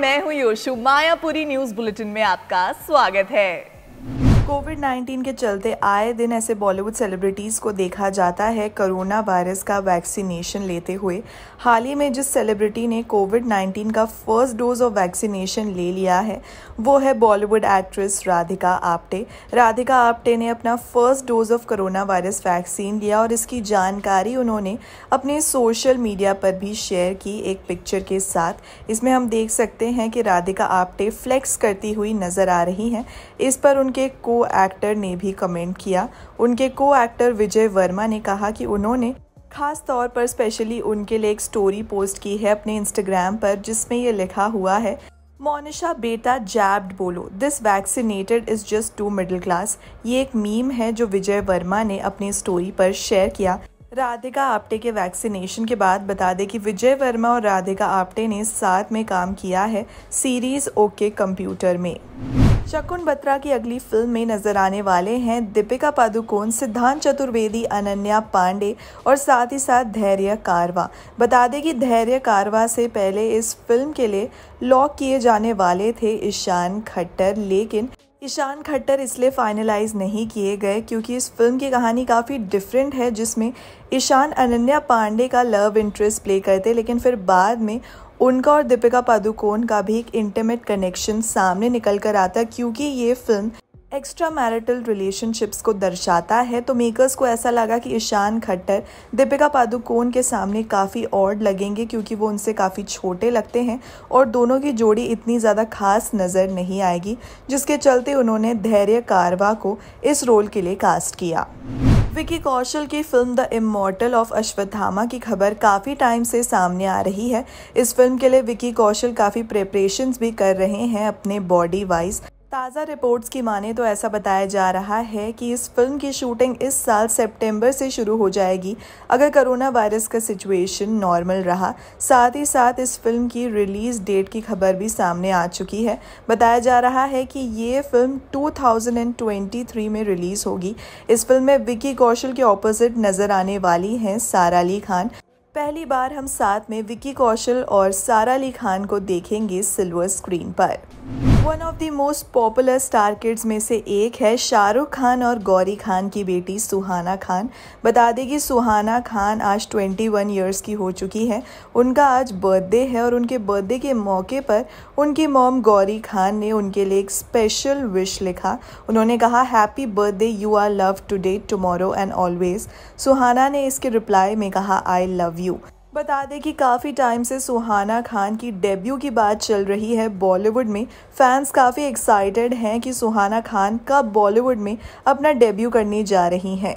मैं हूं योशु Mayapuri news bulletin में आपका स्वागत है कोविड 19 के चलते आए दिन ऐसे बॉलीवुड सेलिब्रिटीज़ को देखा जाता है कोरोना वायरस का वैक्सीनेशन लेते हुए हाल ही में जिस सेलिब्रिटी ने कोविड 19 का फर्स्ट डोज ऑफ वैक्सीनेशन ले लिया है वो है बॉलीवुड एक्ट्रेस राधिका आप्टे राधिका आप्टे ने अपना first dose of corona virus vaccine लिया और इसकी जानकारी उन्होंने अपने सोशल मीडिया पर भी शेयर की एक पिक्चर के साथ इसमें हम देख सकते हैं कि राधिका आप्टे फ्लेक्स करती हुई नज़र आ रही हैं इस पर उनके को एक्टर ने भी कमेंट किया उनके को एक्टर विजय वर्मा ने कहा कि उन्होंने खास तौर पर स्पेशली उनके लिए एक स्टोरी पोस्ट की है अपने इंस्टाग्राम पर जिसमें ये लिखा हुआ है मोनिशा बेटा जैब्ड बोलो this vaccinated is just too middle class ये एक मीम है जो विजय वर्मा ने अपनी स्टोरी पर शेयर किया राधिका आप्टे के वैक्सीनेशन के बाद बता दें कि विजय वर्मा और राधिका आप्टे ने साथ में काम किया है सीरीज़ ओके कंप्यूटर में शकुन बत्रा की अगली फिल्म में नजर आने वाले हैं दीपिका पादुकोण सिद्धांत चतुर्वेदी अनन्या पांडे और साथ ही साथ धैर्य कारवा बता दें कि धैर्य कारवा से पहले इस फिल्म के लिए लॉक किए जाने वाले थे ईशान खट्टर लेकिन ईशान खट्टर इसलिए फाइनलाइज नहीं किए गए क्योंकि इस फिल्म की कहानी काफ़ी डिफरेंट है जिसमें ईशान अनन्या पांडे का लव इंटरेस्ट प्ले करते लेकिन फिर बाद में उनका और दीपिका पादुकोण का भी एक इंटीमेट कनेक्शन सामने निकल कर आता है क्योंकि ये फिल्म एक्स्ट्रा मैरिटल रिलेशनशिप्स को दर्शाता है तो मेकर्स को ऐसा लगा कि ईशान खट्टर दीपिका पादुकोण के सामने काफ़ी ऑड लगेंगे क्योंकि वो उनसे काफ़ी छोटे लगते हैं और दोनों की जोड़ी इतनी ज़्यादा खास नज़र नहीं आएगी जिसके चलते उन्होंने धैर्य कारवा को इस रोल के लिए कास्ट किया विकी कौशल की film the immortal of Ashwatthama की खबर काफ़ी टाइम से सामने आ रही है इस फिल्म के लिए विकी कौशल काफ़ी प्रेपरेशंस भी कर रहे हैं अपने बॉडी वाइज ताज़ा रिपोर्ट्स की माने तो ऐसा बताया जा रहा है कि इस फिल्म की शूटिंग इस साल सितंबर से शुरू हो जाएगी अगर कोरोना वायरस का सिचुएशन नॉर्मल रहा साथ ही साथ इस फिल्म की रिलीज़ डेट की खबर भी सामने आ चुकी है बताया जा रहा है कि ये फिल्म 2023 में रिलीज़ होगी इस फिल्म में विक्की कौशल के ऑपोजिट नज़र आने वाली हैं सारा अली खान पहली बार हम साथ में विक्की कौशल और सारा अली खान को देखेंगे सिल्वर स्क्रीन पर one of the most popular star kids में से एक है शाहरुख खान और गौरी खान की बेटी सुहाना खान बता दें कि सुहाना खान आज 21 वन ईयर्स की हो चुकी है उनका आज बर्थडे है और उनके बर्थडे के मौके पर उनकी मॉम गौरी खान ने उनके लिए एक स्पेशल विश लिखा उन्होंने कहा happy birthday you are love today tomorrow and always Suhana ने इसके रिप्लाई में कहा आई लव यू बता दें कि काफ़ी टाइम से सुहाना खान की डेब्यू की बात चल रही है बॉलीवुड में फैंस काफ़ी एक्साइटेड हैं कि सुहाना खान कब बॉलीवुड में अपना डेब्यू करने जा रही हैं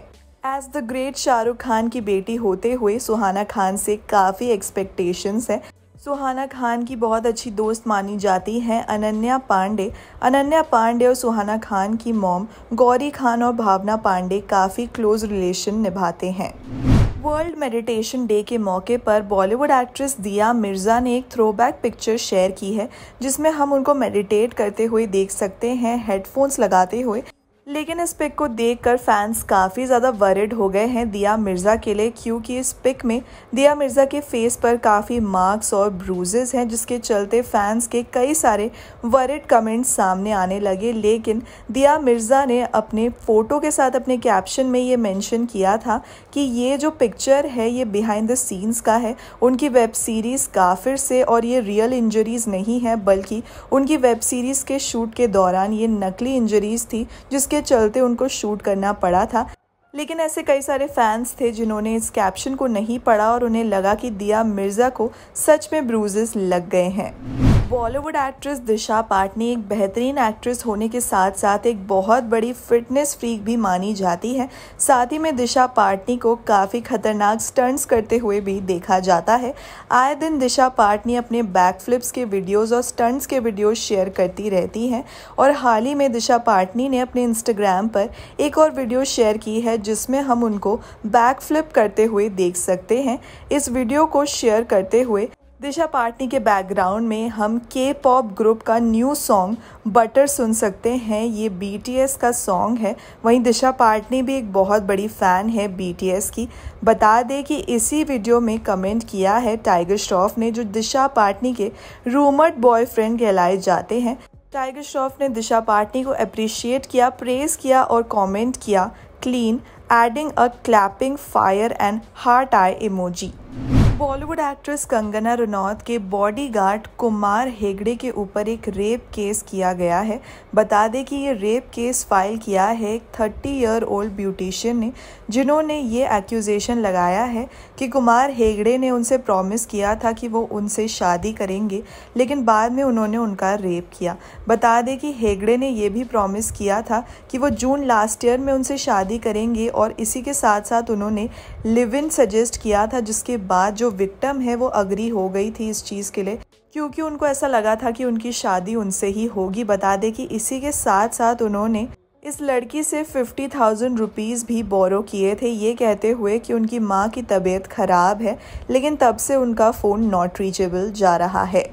as the great Shahrukh Khan की बेटी होते हुए सुहाना खान से काफ़ी एक्सपेक्टेशंस हैं सुहाना खान की बहुत अच्छी दोस्त मानी जाती हैं अनन्या पांडे अनन्या पांडे और सुहाना खान की मॉम गौरी खान और भावना पांडे काफ़ी क्लोज रिलेशन निभाते हैं वर्ल्ड मेडिटेशन डे के मौके पर बॉलीवुड एक्ट्रेस दिया मिर्ज़ा ने एक थ्रोबैक पिक्चर शेयर की है जिसमें हम उनको मेडिटेट करते हुए देख सकते हैं हेडफोन्स लगाते हुए लेकिन इस पिक को देखकर फैंस काफ़ी ज़्यादा वरिड हो गए हैं दिया मिर्ज़ा के लिए क्योंकि इस पिक में दिया मिर्ज़ा के फेस पर काफ़ी मार्क्स और ब्रूजेस हैं जिसके चलते फैंस के कई सारे वरिड कमेंट्स सामने आने लगे लेकिन दिया मिर्ज़ा ने अपने फ़ोटो के साथ अपने कैप्शन में ये मेंशन किया था कि ये जो पिक्चर है ये बिहाइंड द सीन्स का है उनकी वेब सीरीज़ काफिर से और ये रियल इंजरीज़ नहीं है बल्कि उनकी वेब सीरीज़ के शूट के दौरान ये नकली इंजरीज़ थी जिसके के चलते उनको शूट करना पड़ा था लेकिन ऐसे कई सारे फैंस थे जिन्होंने इस कैप्शन को नहीं पढ़ा और उन्हें लगा कि दिया मिर्ज़ा को सच में ब्रूजेस लग गए हैं बॉलीवुड एक्ट्रेस दिशा पाटनी एक बेहतरीन एक्ट्रेस होने के साथ साथ एक बहुत बड़ी फिटनेस फ्रीक भी मानी जाती है साथ ही में दिशा पाटनी को काफ़ी खतरनाक स्टंट्स करते हुए भी देखा जाता है आए दिन दिशा पाटनी अपने बैक फ्लिप्स के वीडियोस और स्टंट्स के वीडियोस शेयर करती रहती हैं और हाल ही में दिशा पाटनी ने अपने इंस्टाग्राम पर एक और वीडियो शेयर की है जिसमें हम उनको बैक फ्लिप करते हुए देख सकते हैं इस वीडियो को शेयर करते हुए दिशा पार्टनी के बैकग्राउंड में हम के पॉप ग्रुप का न्यू सॉन्ग बटर सुन सकते हैं ये बीटीएस का सॉन्ग है वहीं दिशा पार्टनी भी एक बहुत बड़ी फ़ैन है बीटीएस की बता दें कि इसी वीडियो में कमेंट किया है टाइगर श्रॉफ ने जो दिशा पार्टनी के रूमर्ड बॉयफ्रेंड कहलाए जाते हैं टाइगर श्रॉफ ने दिशा पार्टनी को अप्रिशिएट किया प्रेज़ किया और कॉमेंट किया clean adding a clapping fire and heart eye emoji Bollywood actress Kangana Ranaut के बॉडीगार्ड कुमार हेगड़े के ऊपर एक रेप केस किया गया है बता दें कि ये रेप केस फाइल किया है एक थर्टी ईयर ओल्ड ब्यूटिशियन ने जिन्होंने ये एक्यूजेशन लगाया है कि कुमार हेगड़े ने उनसे प्रॉमिस किया था कि वो उनसे शादी करेंगे लेकिन बाद में उन्होंने उनका रेप किया बता दें कि हेगड़े ने यह भी प्रॉमिस किया था कि वो जून लास्ट ईयर में उनसे शादी करेंगे और इसी के साथ साथ उन्होंने लिव इन सजेस्ट किया था जिसके बाद जो विक्टम है वो अग्री हो गई थी इस चीज़ के लिए क्योंकि उनको ऐसा लगा था कि उनकी शादी उनसे ही होगी बता दें कि इसी के साथ साथ उन्होंने इस लड़की से फिफ्टी थाउजेंड रुपीज़ भी बोरो किए थे ये कहते हुए कि उनकी माँ की तबीयत ख़राब है लेकिन तब से उनका फ़ोन नॉट रीचेबल जा रहा है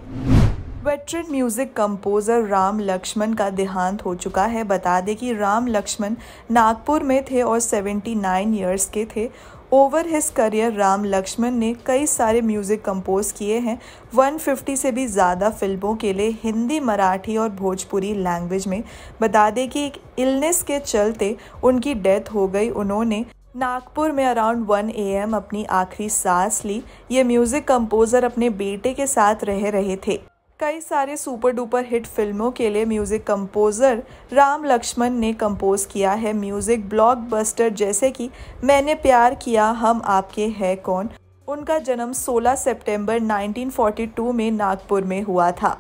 veteran music composer Ram Laxman का देहांत हो चुका है बता दें कि राम लक्ष्मण नागपुर में थे और 79 इयर्स के थे over his career Ram Laxman ने कई सारे म्यूज़िक कंपोज किए हैं 150 से भी ज़्यादा फिल्मों के लिए हिंदी मराठी और भोजपुरी लैंग्वेज में बता दें कि एक इलनेस के चलते उनकी डेथ हो गई उन्होंने नागपुर में अराउंड 1 एम अपनी आखिरी सांस ली ये म्यूज़िक कंपोज़र अपने बेटे के साथ रह रहे थे कई सारे सुपर डुपर हिट फिल्मों के लिए म्यूज़िक कंपोज़र राम लक्ष्मण ने कंपोज़ किया है म्यूज़िक ब्लॉकबस्टर जैसे कि मैंने प्यार किया हम आपके हैं कौन उनका जन्म 16 सितंबर 1942 में नागपुर में हुआ था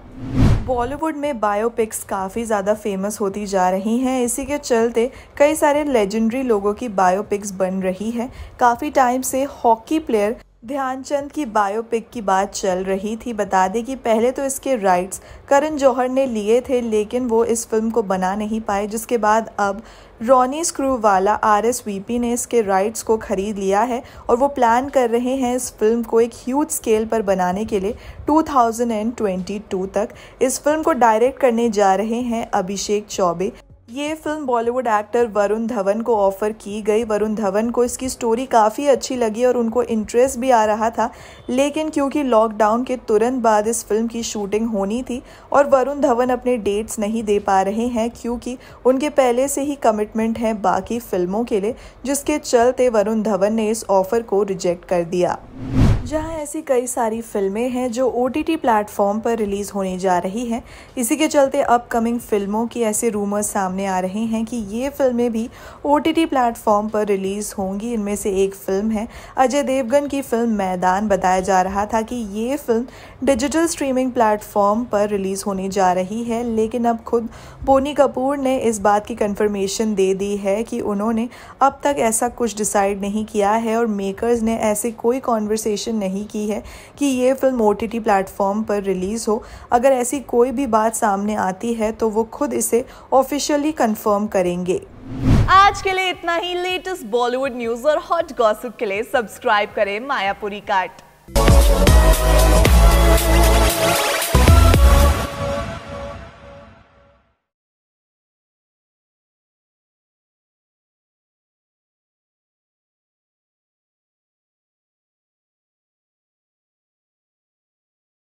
बॉलीवुड में बायोपिक्स काफ़ी ज़्यादा फेमस होती जा रही हैं इसी के चलते कई सारे लेजेंडरी लोगों की बायोपिक्स बन रही है काफ़ी टाइम से हॉकी प्लेयर ध्यानचंद की बायोपिक की बात चल रही थी बता दें कि पहले तो इसके राइट्स करण जौहर ने लिए थे लेकिन वो इस फिल्म को बना नहीं पाए जिसके बाद अब रॉनी वाला आर एस वी पी ने इसके राइट्स को ख़रीद लिया है और वो प्लान कर रहे हैं इस फिल्म को एक ह्यूज स्केल पर बनाने के लिए 2022 तक इस फिल्म को डायरेक्ट करने जा रहे हैं अभिषेक चौबे ये film Bollywood actor Varun Dhawan को ऑफ़र की गई वरुण धवन को इसकी स्टोरी काफ़ी अच्छी लगी और उनको इंटरेस्ट भी आ रहा था लेकिन क्योंकि लॉकडाउन के तुरंत बाद इस फिल्म की शूटिंग होनी थी और वरुण धवन अपने डेट्स नहीं दे पा रहे हैं क्योंकि उनके पहले से ही कमिटमेंट हैं बाकी फिल्मों के लिए जिसके चलते वरुण धवन ने इस ऑफ़र को रिजेक्ट कर दिया जहां ऐसी कई सारी फिल्में हैं जो ओ टी टी प्लेटफॉर्म पर रिलीज़ होने जा रही हैं इसी के चलते अपकमिंग फिल्मों की ऐसे रूमर्स सामने आ रहे हैं कि ये फिल्में भी ओ टी टी प्लेटफॉर्म पर रिलीज़ होंगी इनमें से एक फ़िल्म है अजय देवगन की फ़िल्म मैदान बताया जा रहा था कि ये फिल्म डिजिटल स्ट्रीमिंग प्लेटफॉर्म पर रिलीज़ होने जा रही है लेकिन अब खुद बोनी कपूर ने इस बात की कन्फर्मेशन दे दी है कि उन्होंने अब तक ऐसा कुछ डिसाइड नहीं किया है और मेकर्स ने ऐसे कोई कॉन्वर्सेशन नहीं की है कि ये फिल्म ओ टी प्लेटफॉर्म पर रिलीज़ हो अगर ऐसी कोई भी बात सामने आती है तो वो खुद इसे ऑफिशियली कंफर्म करेंगे आज के लिए इतना ही लेटेस्ट बॉलीवुड न्यूज और हॉट गॉसिप के लिए सब्सक्राइब करें मायापुरी कार्ट